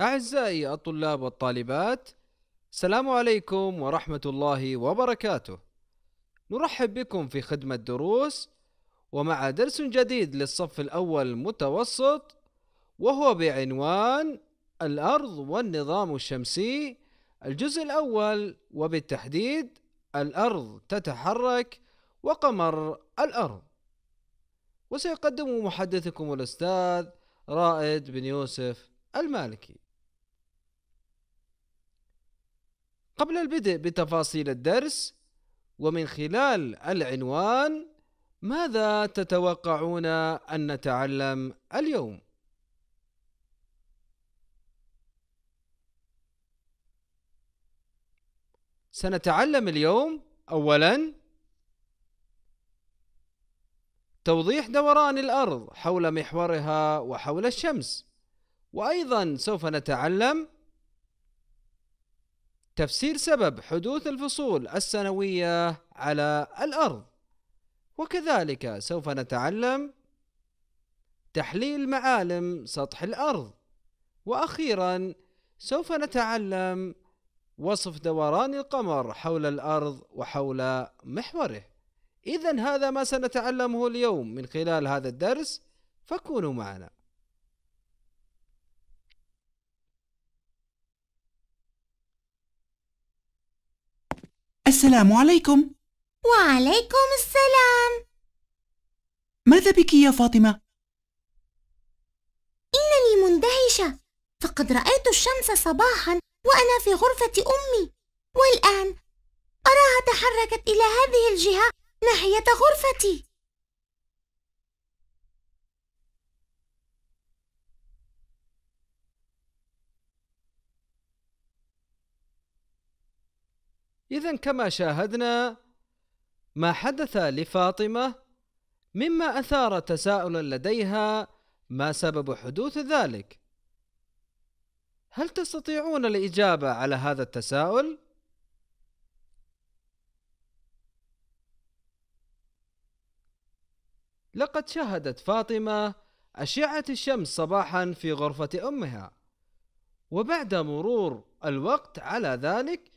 أعزائي الطلاب والطالبات السلام عليكم ورحمة الله وبركاته نرحب بكم في خدمة دروس ومع درس جديد للصف الأول متوسط وهو بعنوان الأرض والنظام الشمسي الجزء الأول وبالتحديد الأرض تتحرك وقمر الأرض وسيقدم محدثكم الأستاذ رائد بن يوسف المالكي قبل البدء بتفاصيل الدرس ومن خلال العنوان ماذا تتوقعون أن نتعلم اليوم؟ سنتعلم اليوم أولا توضيح دوران الأرض حول محورها وحول الشمس وأيضا سوف نتعلم تفسير سبب حدوث الفصول السنوية على الأرض وكذلك سوف نتعلم تحليل معالم سطح الأرض وأخيرا سوف نتعلم وصف دوران القمر حول الأرض وحول محوره إذا هذا ما سنتعلمه اليوم من خلال هذا الدرس فكونوا معنا السلام عليكم وعليكم السلام ماذا بك يا فاطمة؟ إنني مندهشة فقد رأيت الشمس صباحا وأنا في غرفة أمي والآن أراها تحركت إلى هذه الجهة ناحية غرفتي إذا كما شاهدنا ما حدث لفاطمة مما أثار تساؤلا لديها ما سبب حدوث ذلك؟ هل تستطيعون الإجابة على هذا التساؤل؟ لقد شاهدت فاطمة أشعة الشمس صباحا في غرفة أمها وبعد مرور الوقت على ذلك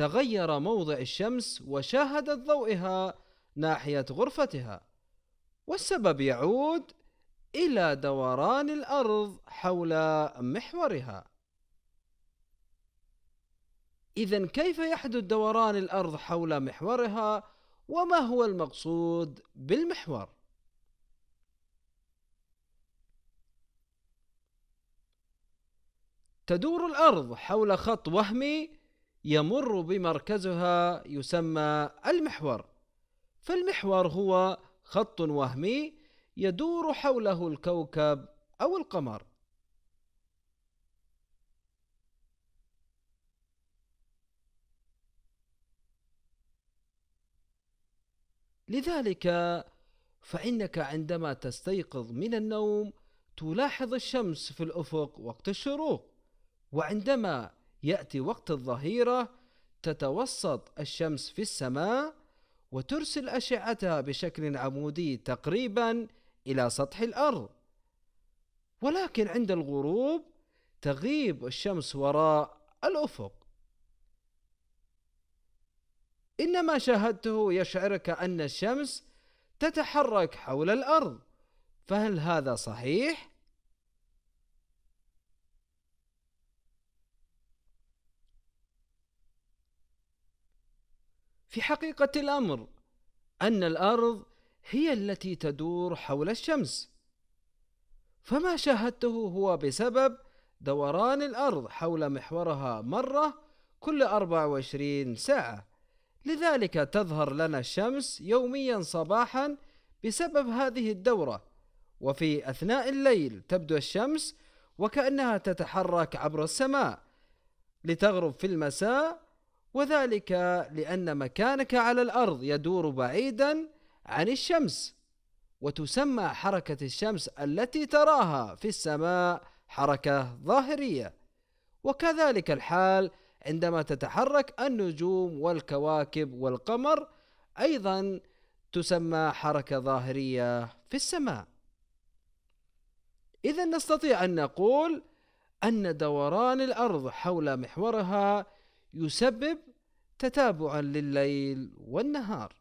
تغير موضع الشمس وشاهدت ضوئها ناحية غرفتها والسبب يعود إلى دوران الأرض حول محورها إذا كيف يحدث دوران الأرض حول محورها وما هو المقصود بالمحور تدور الأرض حول خط وهمي يمر بمركزها يسمى المحور فالمحور هو خط وهمي يدور حوله الكوكب أو القمر لذلك فإنك عندما تستيقظ من النوم تلاحظ الشمس في الأفق وقت الشروق وعندما يأتي وقت الظهيرة تتوسط الشمس في السماء وترسل أشعتها بشكل عمودي تقريبا إلى سطح الأرض ولكن عند الغروب تغيب الشمس وراء الأفق إن ما شاهدته يشعرك أن الشمس تتحرك حول الأرض فهل هذا صحيح؟ في حقيقة الأمر أن الأرض هي التي تدور حول الشمس فما شاهدته هو بسبب دوران الأرض حول محورها مرة كل 24 ساعة لذلك تظهر لنا الشمس يوميا صباحا بسبب هذه الدورة وفي أثناء الليل تبدو الشمس وكأنها تتحرك عبر السماء لتغرب في المساء وذلك لأن مكانك على الأرض يدور بعيدا عن الشمس وتسمى حركة الشمس التي تراها في السماء حركة ظاهرية وكذلك الحال عندما تتحرك النجوم والكواكب والقمر أيضا تسمى حركة ظاهرية في السماء إذا نستطيع أن نقول أن دوران الأرض حول محورها يسبب تتابعا لليل والنهار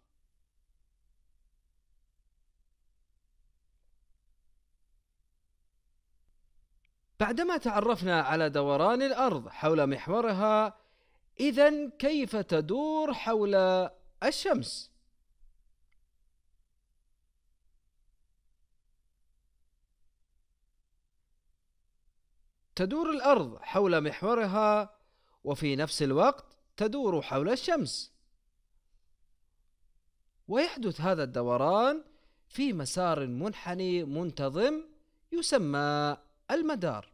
بعدما تعرفنا على دوران الارض حول محورها اذا كيف تدور حول الشمس تدور الارض حول محورها وفي نفس الوقت تدور حول الشمس ويحدث هذا الدوران في مسار منحني منتظم يسمى المدار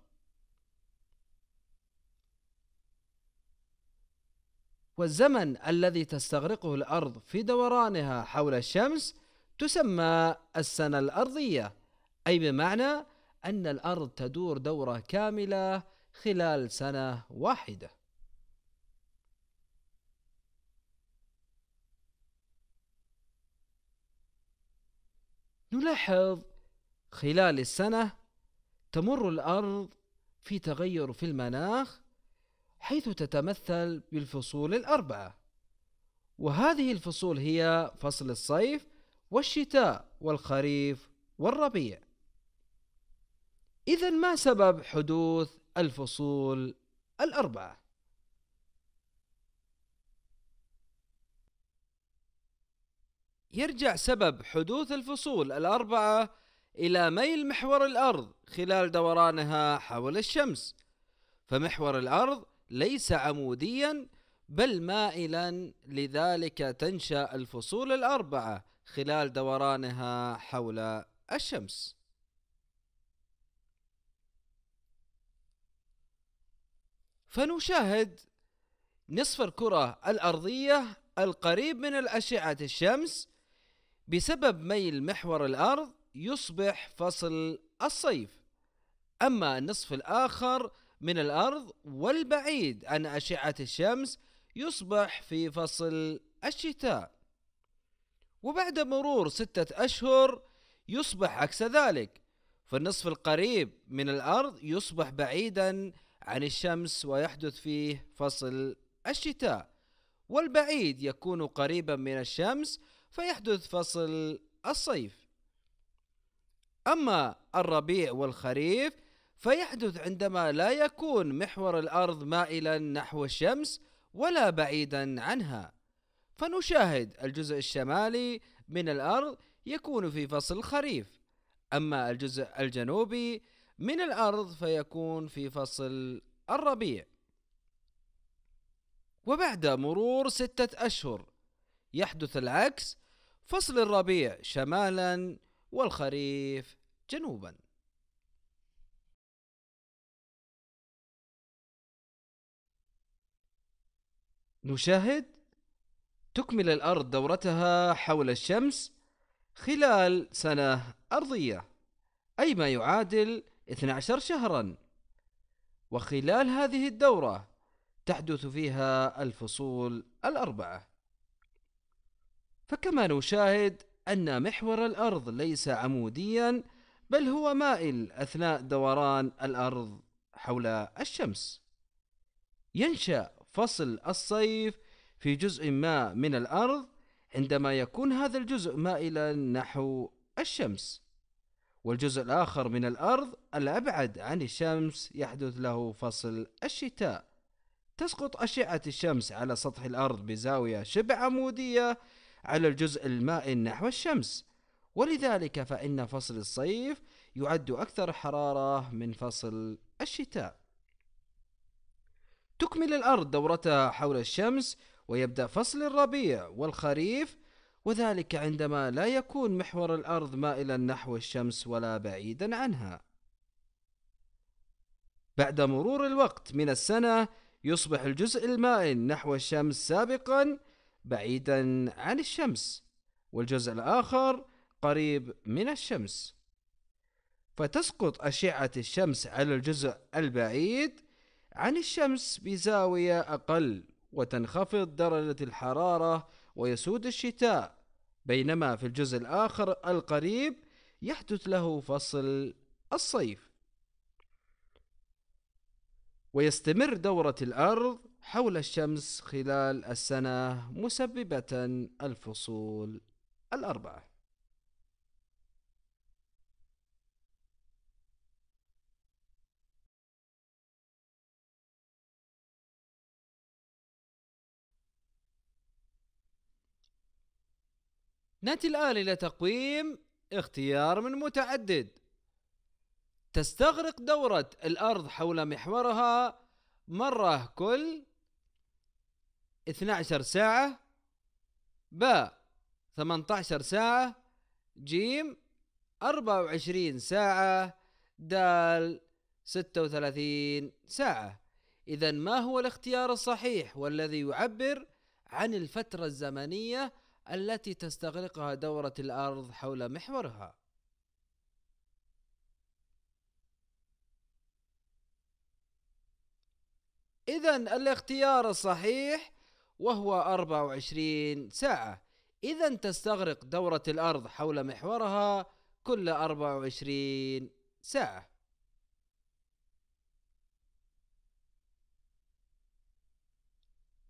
والزمن الذي تستغرقه الارض في دورانها حول الشمس تسمى السنه الارضيه اي بمعنى ان الارض تدور دوره كامله خلال سنه واحده نلاحظ خلال السنة تمر الأرض في تغير في المناخ حيث تتمثل بالفصول الأربعة وهذه الفصول هي فصل الصيف والشتاء والخريف والربيع إذا ما سبب حدوث الفصول الأربعة؟ يرجع سبب حدوث الفصول الأربعة إلى ميل محور الأرض خلال دورانها حول الشمس فمحور الأرض ليس عموديا بل مائلا لذلك تنشأ الفصول الأربعة خلال دورانها حول الشمس فنشاهد نصف الكرة الأرضية القريب من أشعة الشمس بسبب ميل محور الأرض يصبح فصل الصيف أما النصف الآخر من الأرض والبعيد عن أشعة الشمس يصبح في فصل الشتاء وبعد مرور ستة أشهر يصبح عكس ذلك فالنصف القريب من الأرض يصبح بعيدا عن الشمس ويحدث فيه فصل الشتاء والبعيد يكون قريبا من الشمس فيحدث فصل الصيف أما الربيع والخريف فيحدث عندما لا يكون محور الأرض مائلا نحو الشمس ولا بعيدا عنها فنشاهد الجزء الشمالي من الأرض يكون في فصل الخريف أما الجزء الجنوبي من الأرض فيكون في فصل الربيع وبعد مرور ستة أشهر يحدث العكس فصل الربيع شمالا والخريف جنوبا نشاهد تكمل الأرض دورتها حول الشمس خلال سنة أرضية أي ما يعادل 12 شهرا وخلال هذه الدورة تحدث فيها الفصول الأربعة فكما نشاهد أن محور الأرض ليس عموديا بل هو مائل أثناء دوران الأرض حول الشمس ينشأ فصل الصيف في جزء ما من الأرض عندما يكون هذا الجزء مائلا نحو الشمس والجزء الآخر من الأرض الأبعد عن الشمس يحدث له فصل الشتاء تسقط أشعة الشمس على سطح الأرض بزاوية شبه عمودية على الجزء المائل نحو الشمس ولذلك فإن فصل الصيف يعد أكثر حرارة من فصل الشتاء تكمل الأرض دورتها حول الشمس ويبدأ فصل الربيع والخريف وذلك عندما لا يكون محور الأرض مائلا نحو الشمس ولا بعيدا عنها بعد مرور الوقت من السنة يصبح الجزء المائل نحو الشمس سابقا بعيدا عن الشمس والجزء الآخر قريب من الشمس فتسقط أشعة الشمس على الجزء البعيد عن الشمس بزاوية أقل وتنخفض درجة الحرارة ويسود الشتاء بينما في الجزء الآخر القريب يحدث له فصل الصيف ويستمر دورة الأرض حول الشمس خلال السنة مسببة الفصول الأربعة نأتي الآن إلى تقويم اختيار من متعدد تستغرق دورة الأرض حول محورها مرة كل 12 ساعة ب 18 ساعة جيم 24 ساعة دال 36 ساعة إذا ما هو الاختيار الصحيح والذي يعبر عن الفترة الزمنية التي تستغرقها دورة الأرض حول محورها إذا الاختيار الصحيح وهو 24 ساعة إذا تستغرق دورة الأرض حول محورها كل 24 ساعة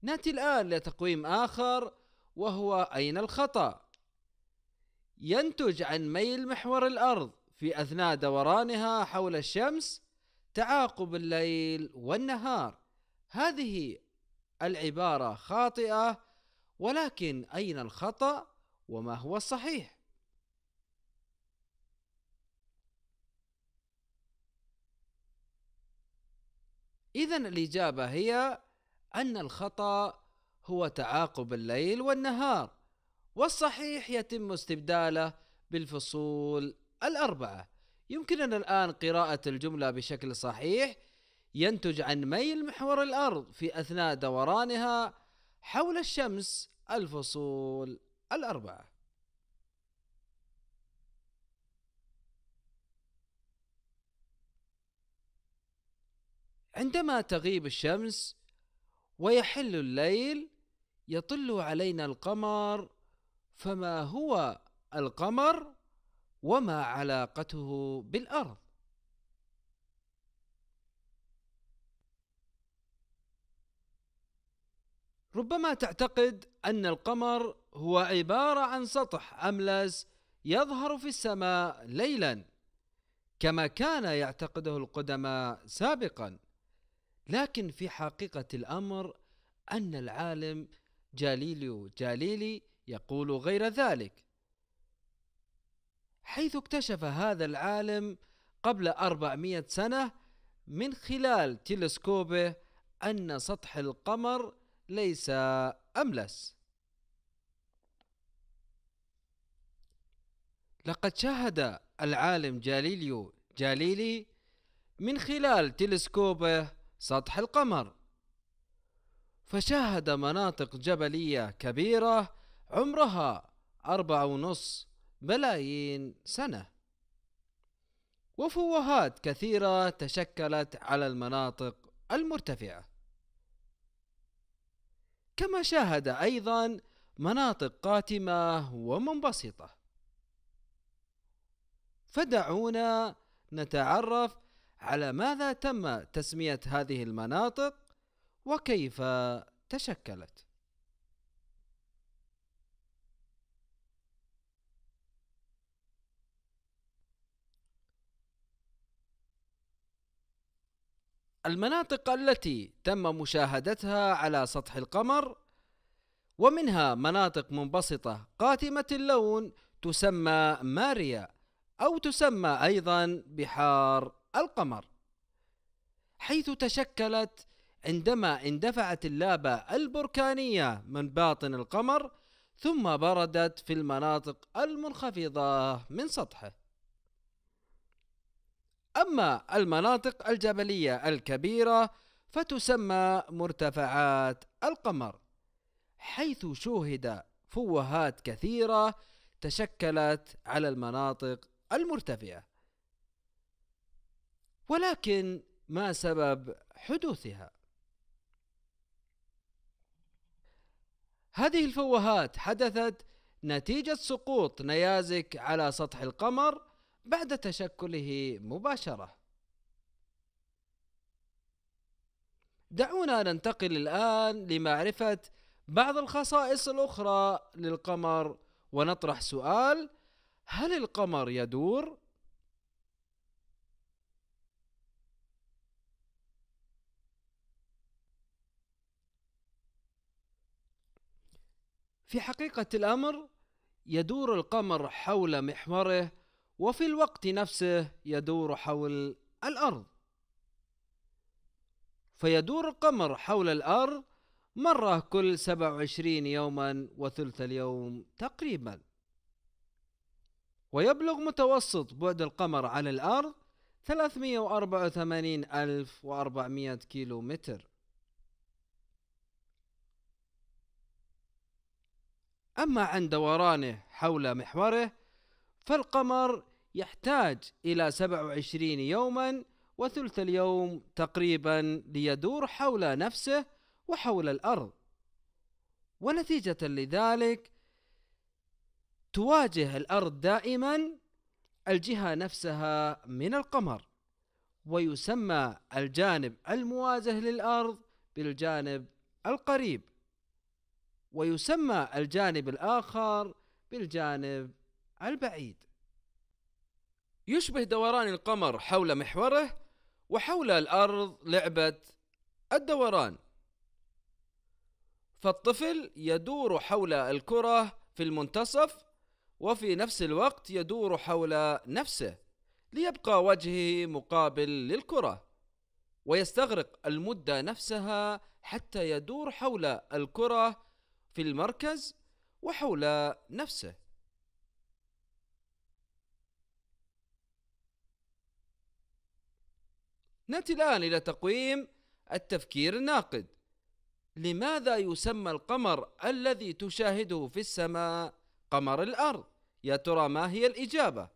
نأتي الآن لتقويم آخر وهو أين الخطأ ينتج عن ميل محور الأرض في أثناء دورانها حول الشمس تعاقب الليل والنهار هذه العبارة خاطئة ولكن أين الخطأ وما هو الصحيح؟ إذا الإجابة هي أن الخطأ هو تعاقب الليل والنهار والصحيح يتم استبداله بالفصول الأربعة يمكننا الآن قراءة الجملة بشكل صحيح ينتج عن ميل محور الأرض في أثناء دورانها حول الشمس الفصول الأربعة عندما تغيب الشمس ويحل الليل يطل علينا القمر فما هو القمر وما علاقته بالارض ربما تعتقد أن القمر هو عبارة عن سطح أملس يظهر في السماء ليلا كما كان يعتقده القدماء سابقا لكن في حقيقة الأمر أن العالم جاليليو جاليلي يقول غير ذلك حيث اكتشف هذا العالم قبل 400 سنة من خلال تلسكوبه أن سطح القمر ليس أملس لقد شاهد العالم جاليليو جاليلي من خلال تلسكوبه سطح القمر فشاهد مناطق جبلية كبيرة عمرها أربعة ونص ملايين سنة وفوهات كثيرة تشكلت على المناطق المرتفعة كما شاهد أيضا مناطق قاتمة ومنبسطة فدعونا نتعرف على ماذا تم تسمية هذه المناطق وكيف تشكلت المناطق التي تم مشاهدتها على سطح القمر ومنها مناطق منبسطة قاتمة اللون تسمى ماريا أو تسمى أيضا بحار القمر حيث تشكلت عندما اندفعت اللابة البركانية من باطن القمر ثم بردت في المناطق المنخفضة من سطحه أما المناطق الجبلية الكبيرة فتسمى مرتفعات القمر حيث شوهد فوهات كثيرة تشكلت على المناطق المرتفعة ولكن ما سبب حدوثها هذه الفوهات حدثت نتيجة سقوط نيازك على سطح القمر بعد تشكله مباشرة دعونا ننتقل الآن لمعرفة بعض الخصائص الأخرى للقمر ونطرح سؤال هل القمر يدور؟ في حقيقة الأمر يدور القمر حول محوره وفي الوقت نفسه يدور حول الأرض فيدور القمر حول الأرض مرة كل 27 يوما وثلث اليوم تقريبا ويبلغ متوسط بعد القمر على الأرض 384400 كيلو متر أما عن دورانه حول محوره فالقمر يحتاج إلى 27 يوما وثلث اليوم تقريبا ليدور حول نفسه وحول الأرض ونتيجة لذلك تواجه الأرض دائما الجهة نفسها من القمر ويسمى الجانب المواجه للأرض بالجانب القريب ويسمى الجانب الآخر بالجانب البعيد يشبه دوران القمر حول محوره وحول الأرض لعبة الدوران فالطفل يدور حول الكرة في المنتصف وفي نفس الوقت يدور حول نفسه ليبقى وجهه مقابل للكرة ويستغرق المدة نفسها حتى يدور حول الكرة في المركز وحول نفسه نأتي الآن إلى تقويم التفكير الناقد لماذا يسمى القمر الذي تشاهده في السماء قمر الأرض؟ يا ترى ما هي الإجابة؟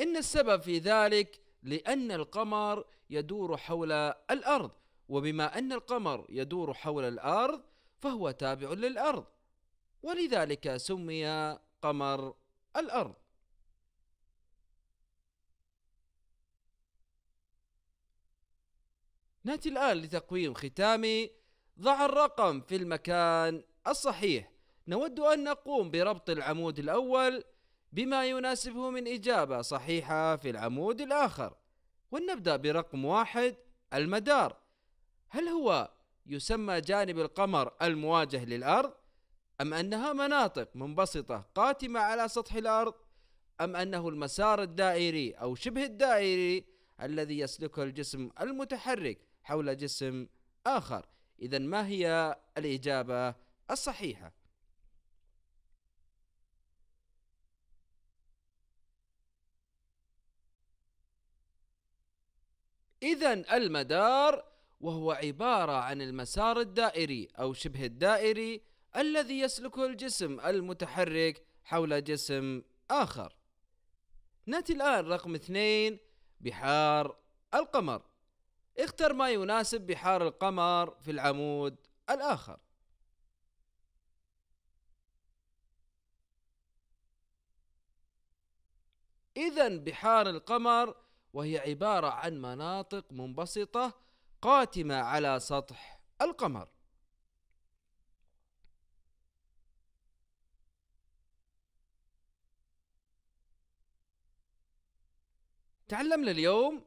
إن السبب في ذلك لأن القمر يدور حول الأرض وبما أن القمر يدور حول الأرض فهو تابع للأرض ولذلك سمي قمر الأرض نأتي الآن لتقويم ختامي ضع الرقم في المكان الصحيح نود أن نقوم بربط العمود الأول بما يناسبه من إجابة صحيحة في العمود الآخر ونبدأ برقم واحد المدار هل هو يسمى جانب القمر المواجه للأرض أم أنها مناطق منبسطة قاتمة على سطح الأرض أم أنه المسار الدائري أو شبه الدائري الذي يسلكه الجسم المتحرك حول جسم آخر إذا ما هي الإجابة الصحيحة؟ إذا المدار وهو عبارة عن المسار الدائري أو شبه الدائري الذي يسلكه الجسم المتحرك حول جسم آخر نأتي الآن رقم اثنين بحار القمر اختر ما يناسب بحار القمر في العمود الآخر إذا بحار القمر وهي عبارة عن مناطق منبسطة قاتمة على سطح القمر تعلمنا اليوم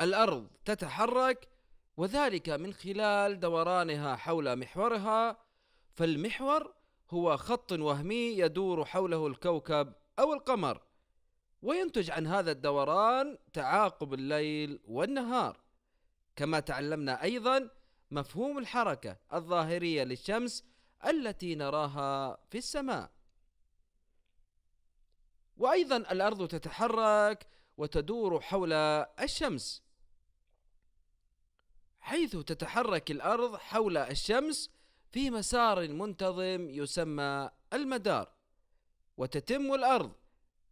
الارض تتحرك وذلك من خلال دورانها حول محورها فالمحور هو خط وهمي يدور حوله الكوكب او القمر وينتج عن هذا الدوران تعاقب الليل والنهار كما تعلمنا ايضا مفهوم الحركه الظاهريه للشمس التي نراها في السماء وايضا الارض تتحرك وتدور حول الشمس حيث تتحرك الأرض حول الشمس في مسار منتظم يسمى المدار وتتم الأرض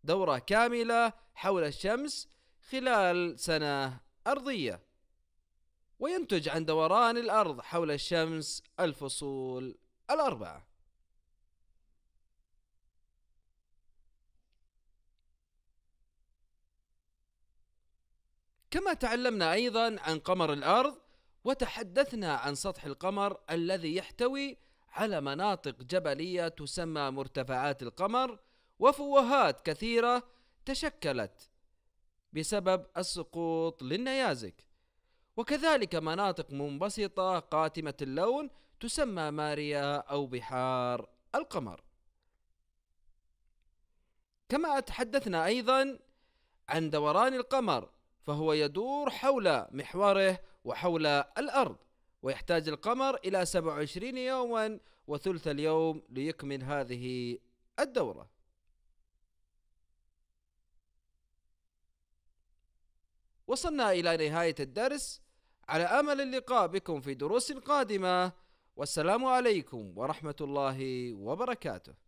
دورة كاملة حول الشمس خلال سنة أرضية وينتج عن دوران الأرض حول الشمس الفصول الأربعة كما تعلمنا ايضا عن قمر الارض وتحدثنا عن سطح القمر الذي يحتوي على مناطق جبليه تسمى مرتفعات القمر وفوهات كثيره تشكلت بسبب السقوط للنيازك وكذلك مناطق منبسطه قاتمه اللون تسمى ماريا او بحار القمر كما تحدثنا ايضا عن دوران القمر فهو يدور حول محوره وحول الأرض ويحتاج القمر إلى 27 يوما وثلث اليوم ليكمل هذه الدورة وصلنا إلى نهاية الدرس على أمل اللقاء بكم في دروس قادمة والسلام عليكم ورحمة الله وبركاته